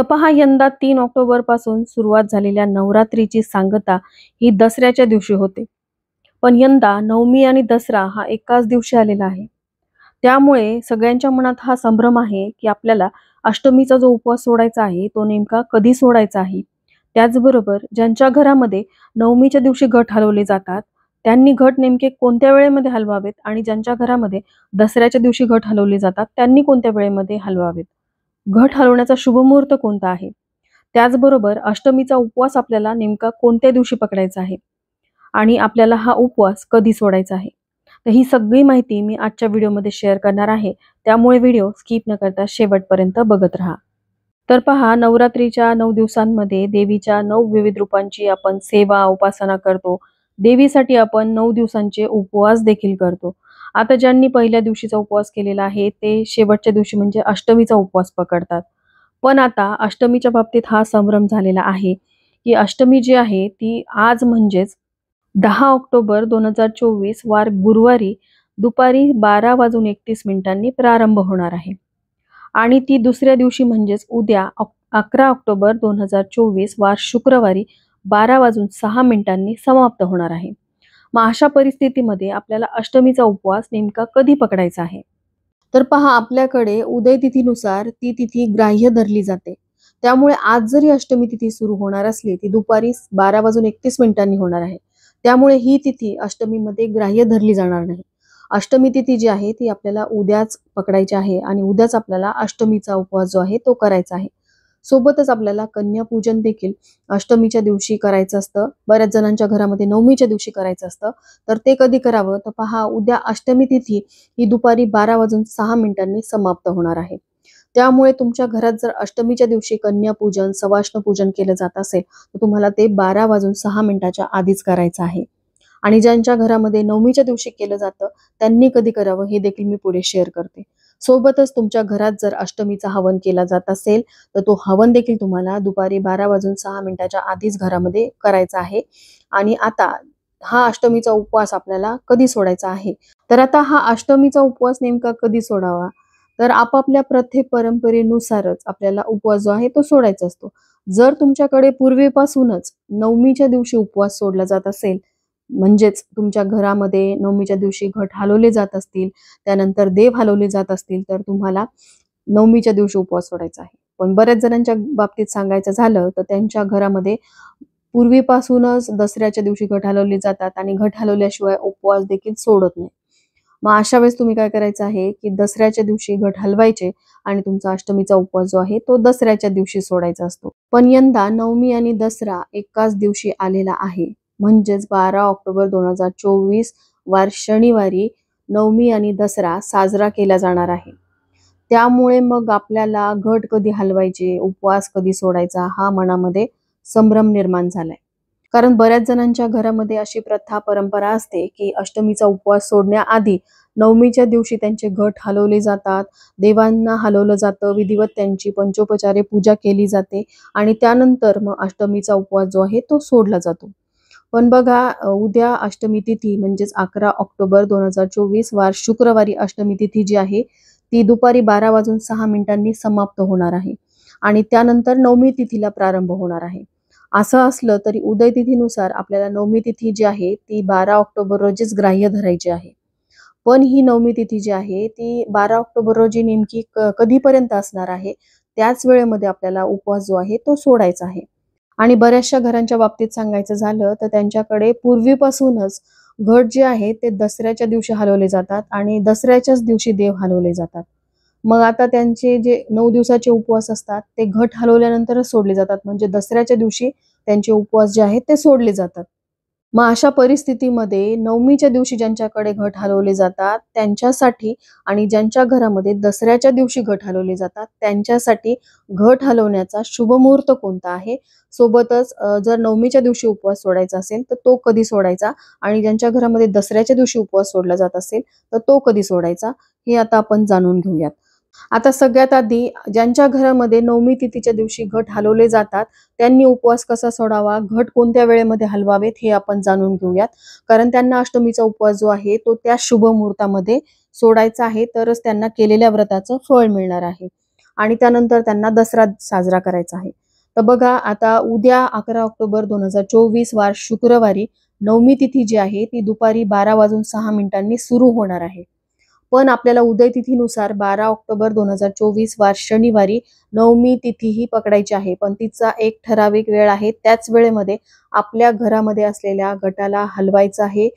तर पहा यंदा तीन ऑक्टोबर पासून सुरुवात झालेल्या नवरात्रीची सांगता ही दसऱ्याच्या दिवशी होते पण यंदा नवमी आणि दसरा हा एकाच दिवशी आलेला आहे त्यामुळे सगळ्यांच्या मनात हा संभ्रम आहे की आपल्याला अष्टमीचा जो उपवास सोडायचा आहे तो नेमका कधी सोडायचा आहे त्याचबरोबर ज्यांच्या घरामध्ये नवमीच्या दिवशी घट हलवले जातात त्यांनी घट नेमके कोणत्या वेळेमध्ये हलवावेत आणि ज्यांच्या घरामध्ये दसऱ्याच्या दिवशी घट हलवले जातात त्यांनी कोणत्या वेळेमध्ये हलवावेत घट हलवण्याचा शुभ मुहूर्त कोणता आहे त्याचबरोबर अष्टमीचा उपवास आपल्याला नेमका कोणत्या दिवशी पकडायचा आहे आणि आपल्याला हा उपवास कधी सोडायचा आहे तर ही सगळी माहिती मी आजच्या व्हिडिओमध्ये शेअर करणार आहे त्यामुळे व्हिडिओ स्किप न करता शेवटपर्यंत बघत राहा तर पहा नवरात्रीच्या नऊ दिवसांमध्ये देवीच्या नऊ विविध रूपांची आपण सेवा उपासना करतो देवीसाठी आपण नऊ दिवसांचे उपवास देखील करतो आता ज्यांनी पहिल्या दिवशीचा उपवास केलेला आहे ते शेवटच्या दिवशी म्हणजे अष्टमीचा उपवास पकडतात पण आता अष्टमीच्या बाबतीत हा संभ्रम झालेला आहे की अष्टमी जी आहे ती आज म्हणजेच दहा ऑक्टोबर दोन हजार चोवीस वार गुरुवारी दुपारी बारा वाजून एकतीस मिनिटांनी प्रारंभ होणार आहे आणि ती दुसऱ्या दिवशी म्हणजेच उद्या अकरा ऑक्टोबर दोन हजार चोवीस वार शुक्रवारी बारा वाजून सहा मिनिटांनी समाप्त होणार आहे मग अशा परिस्थितीमध्ये आपल्याला अष्टमीचा उपवास नेमका कधी पकडायचा आहे तर पहा आपल्याकडे उदय तिथीनुसार ती तिथी ग्राह्य धरली जाते त्यामुळे आज जरी अष्टमी तिथी सुरू होणार असली ती दुपारी बारा वाजून एकतीस मिनिटांनी होणार आहे त्यामुळे ही तिथी अष्टमीमध्ये ग्राह्य धरली जाणार नाही अष्टमी तिथी जी आहे ती आपल्याला उद्याच पकडायची आहे आणि उद्याच आपल्याला अष्टमीचा उपवास जो आहे तो करायचा आहे सोबतच आपल्याला कन्यापूजन देखील अष्टमीच्या दिवशी करायचं असतं बऱ्याच जणांच्या घरामध्ये नवमीच्या दिवशी करायचं असतं तर ते कधी करावं तर पहा उद्या अष्टमी तिथी ही दुपारी बारा वाजून सहा मिनिटांनी समाप्त होणार आहे त्यामुळे तुमच्या घरात जर अष्टमीच्या दिवशी कन्यापूजन सवाष्ण पूजन केलं जात असेल तर तुम्हाला ते बारा वाजून सहा मिनिटाच्या आधीच करायचं आहे आणि ज्यांच्या घरामध्ये नवमीच्या दिवशी केलं जातं त्यांनी कधी करावं हे देखील मी पुढे शेअर करते सोबतच तुमच्या घरात जर अष्टमीचा हवन केला जात असेल तर तो हवन देखील तुम्हाला दुपारी बारा वाजून सहा मिनिटाच्या आधीच घरामध्ये करायचा आहे आणि आता हा अष्टमीचा उपवास आपल्याला कधी सोडायचा आहे तर आता हा अष्टमीचा उपवास नेमका कधी सोडावा तर आपापल्या प्रथे परंपरेनुसारच आपल्याला उपवास जो आहे तो सोडायचा असतो जर तुमच्याकडे पूर्वीपासूनच नवमीच्या दिवशी उपवास सोडला जात असेल म्हणजेच तुमच्या घरामध्ये नवमीच्या दिवशी घट हलवले जात असतील त्यानंतर देव हलवले जात असतील तर तुम्हाला नवमीच्या दिवशी उपवास सोडायचा आहे पण बऱ्याच जणांच्या बाबतीत सांगायचं झालं तर त्यांच्या घरामध्ये पूर्वीपासूनच दसऱ्याच्या दिवशी घट हलवले जातात आणि घट हलवल्याशिवाय उपवास देखील सोडत नाही मग अशा वेळेस तुम्ही काय करायचं आहे की दसऱ्याच्या दिवशी घट हलवायचे आणि तुमचा अष्टमीचा उपवास जो आहे तो दसऱ्याच्या दिवशी सोडायचा असतो पण यंदा नवमी आणि दसरा एकाच दिवशी आलेला आहे म्हणजेच बारा ऑक्टोबर दोन हजार चोवीस वार शनिवारी नवमी आणि दसरा साजरा केला जाणार आहे त्यामुळे मग आपल्याला घट कधी हलवायचे उपवास कधी सोडायचा हा मनामध्ये संभ्रम निर्माण झालाय कारण बऱ्याच जणांच्या घरामध्ये अशी प्रथा परंपरा असते की अष्टमीचा उपवास सोडण्याआधी नवमीच्या दिवशी त्यांचे घट हलवले जातात देवांना हलवलं जातं विधिवत त्यांची पंचोपचारे पूजा केली जाते आणि त्यानंतर मग अष्टमीचा उपवास जो आहे तो सोडला जातो पण बघा उद्या अष्टमी तिथी म्हणजेच अकरा ऑक्टोबर दोन हजार चोवीस वार शुक्रवारी अष्टमी तिथी जी आहे ती दुपारी बारा वाजून सहा मिनिटांनी समाप्त होणार आहे आणि त्यानंतर नवमी तिथीला प्रारंभ होणार आहे असं असलं तरी उदय तिथीनुसार आपल्याला नवमी तिथी जी आहे ती बारा ऑक्टोबर रोजीच ग्राह्य धरायची आहे पण ही नवमी तिथी जी आहे ती बारा ऑक्टोबर रोजी नेमकी कधीपर्यंत असणार आहे त्याच वेळेमध्ये आपल्याला उपवास जो आहे तो सोडायचा आहे आणि बऱ्याचशा घरांच्या बाबतीत सांगायचं झालं तर त्यांच्याकडे पूर्वीपासूनच घट जे आहे ते दसऱ्याच्या दिवशी हलवले जातात आणि दसऱ्याच्याच दिवशी देव हलवले जातात मग आता त्यांचे जे नऊ दिवसाचे उपवास असतात ते घट हलवल्यानंतरच सोडले जातात म्हणजे दसऱ्याच्या दिवशी त्यांचे उपवास जे आहेत ते सोडले जातात मग अशा परिस्थितीमध्ये नवमीच्या दिवशी ज्यांच्याकडे घट हलवले जातात त्यांच्यासाठी आणि ज्यांच्या घरामध्ये दसऱ्याच्या दिवशी घट हलवले जातात त्यांच्यासाठी घट हलवण्याचा शुभ मुहूर्त कोणता आहे सोबतच जर नवमीच्या दिवशी उपवास सोडायचा असेल तर तो कधी सोडायचा आणि ज्यांच्या घरामध्ये दसऱ्याच्या दिवशी उपवास सोडला जात असेल तर तो कधी सोडायचा हे आता आपण जाणून घेऊयात आता सगळ्यात आधी ज्यांच्या घरामध्ये नवमी तिथीच्या दिवशी घट हलवले जातात त्यांनी उपवास कसा सोडावा घट कोणत्या वेळेमध्ये हलवावेत हे आपण जाणून घेऊयात कारण त्यांना अष्टमीचा उपवास जो आहे तो त्या शुभ मुहूर्तामध्ये सोडायचा आहे तरच त्यांना केलेल्या व्रताचं फळ मिळणार आहे आणि त्यानंतर त्यांना दसरा साजरा करायचा आहे तर बघा आता उद्या अकरा ऑक्टोबर दोन हजार चोवीस वार शुक्रवारी नवमी तिथी जी आहे ती दुपारी बारा वाजून सहा मिनिटांनी सुरू होणार आहे पण आपल्याला उदय तिथीनुसार बारा ऑक्टोबर दोन हजार चोवीस वार शनिवारी नवमी तिथी ही पकडायची आहे पण तिचा एक ठराविक वेळ आहे त्याच वेळेमध्ये आपल्या घरामध्ये असलेल्या गटाला हलवायचा आहे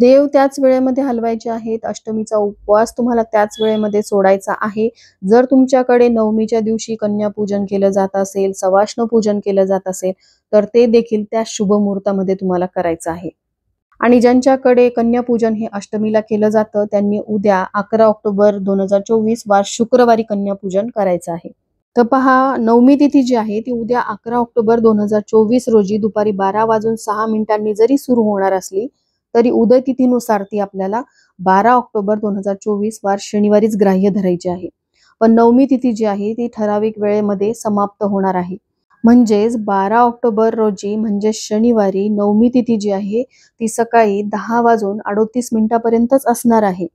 देव त्याच वेळेमध्ये हलवायचे आहेत अष्टमीचा उपवास तुम्हाला त्याच वेळेमध्ये सोडायचा आहे जर तुमच्याकडे नवमीच्या दिवशी कन्यापूजन केलं जात असेल सवाष्ण पूजन केलं जात असेल तर ते देखील त्या शुभ मुहूर्तामध्ये तुम्हाला करायचं आहे आणि ज्यांच्याकडे कन्यापूजन हे अष्टमीला केलं जातं त्यांनी उद्या अकरा ऑक्टोबर दोन हजार चोवीस वार शुक्रवारी कन्यापूजन करायचं आहे तर पहा नवमी तिथी जी आहे ती उद्या अकरा ऑक्टोबर दोन हजार चोवीस रोजी दुपारी बारा वाजून सहा मिनिटांनी जरी सुरू होणार असली तरी उदय तिथीनुसार ती आपल्याला बारा ऑक्टोबर दोन हजार चोवीस वार शनिवारीच ग्राह्य धरायची आहे पण नवमी तिथी जी आहे ती ठराविक वेळेमध्ये समाप्त होणार आहे म्हणजेच बारा ऑक्टोबर रोजी म्हणजे शनिवारी नवमी तिथी जी आहे ती सकाळी दहा वाजून अडोतीस मिनिटापर्यंतच असणार आहे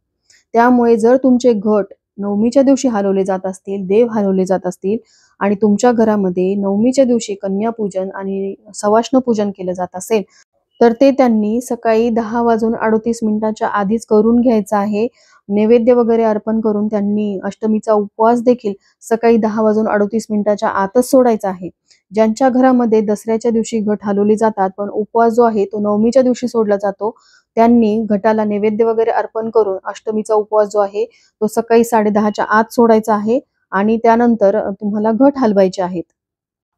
त्यामुळे जर तुमचे घट नवमीच्या दिवशी हलवले जात असतील देव हलवले जात असतील आणि तुमच्या घरामध्ये नवमीच्या दिवशी कन्यापूजन आणि सवाष्ण पूजन केलं जात असेल तर ते त्यांनी सकाळी दहा वाजून अडोतीस मिनिटाच्या आधीच करून घ्यायचं आहे नैवेद्य वगैरे अर्पण करून त्यांनी अष्टमीचा उपवास देखील सकाळी दहा वाजून अडोतीस मिनिटाच्या आतच सोडायचा आहे ज्यांच्या घरामध्ये दसऱ्याच्या दिवशी घट हलवली जातात पण उपवास जो आहे तो नवमीच्या दिवशी सोडला जातो त्यांनी घटाला नैवेद्य वगैरे अर्पण करून अष्टमीचा उपवास जो आहे तो सकाळी साडे दहाच्या आत सोडायचा आहे आणि त्यानंतर तुम्हाला घट हलवायचे आहेत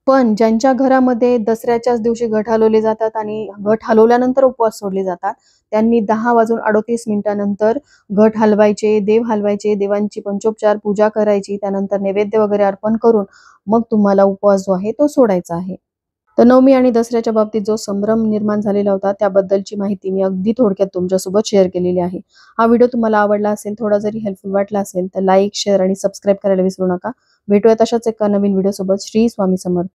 पण ज्यांच्या घरामध्ये दसऱ्याच्याच दिवशी घट हलवले जातात आणि घट हलवल्यानंतर उपवास सोडले जातात त्यांनी दहा वाजून अडोतीस मिनिटांनंतर घट हलवायचे देव हलवायचे देवांची पंचोपचार पूजा करायची त्यानंतर नैवेद्य वगैरे अर्पण करून मग तुम्हाला उपवास जो आहे तो सोडायचा आहे तर नवमी आणि दसऱ्याच्या बाबतीत जो संभ्रम निर्माण झालेला होता त्याबद्दलची माहिती मी अगदी थोडक्यात तुमच्यासोबत शेअर केलेली आहे हा व्हिडिओ तुम्हाला आवडला असेल थोडा जरी हेल्पफुल वाटला असेल तर लाईक शेअर आणि सबस्क्राईब करायला विसरू नका भेटूयात अशाच एका नवीन व्हिडिओसोबत श्री स्वामी समर्थ